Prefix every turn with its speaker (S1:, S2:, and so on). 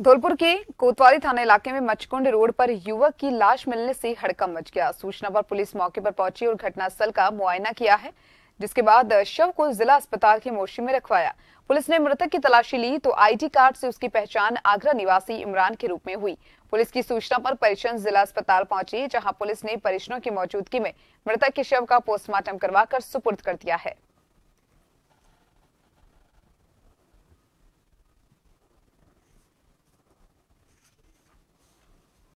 S1: धौलपुर के कोतवाली थाना इलाके में मचकुंड रोड पर युवक की लाश मिलने से हड़कम मच गया सूचना पर पुलिस मौके पर पहुंची और घटनास्थल का मुआयना किया है जिसके बाद शव को जिला अस्पताल के मोशी में रखवाया पुलिस ने मृतक की तलाशी ली तो आईडी कार्ड से उसकी पहचान आगरा निवासी इमरान के रूप में हुई पुलिस की सूचना पर परिजन जिला अस्पताल पहुंची जहां पुलिस ने परिजनों की मौजूदगी में मृतक के शव का पोस्टमार्टम करवाकर सुपुर्द कर दिया है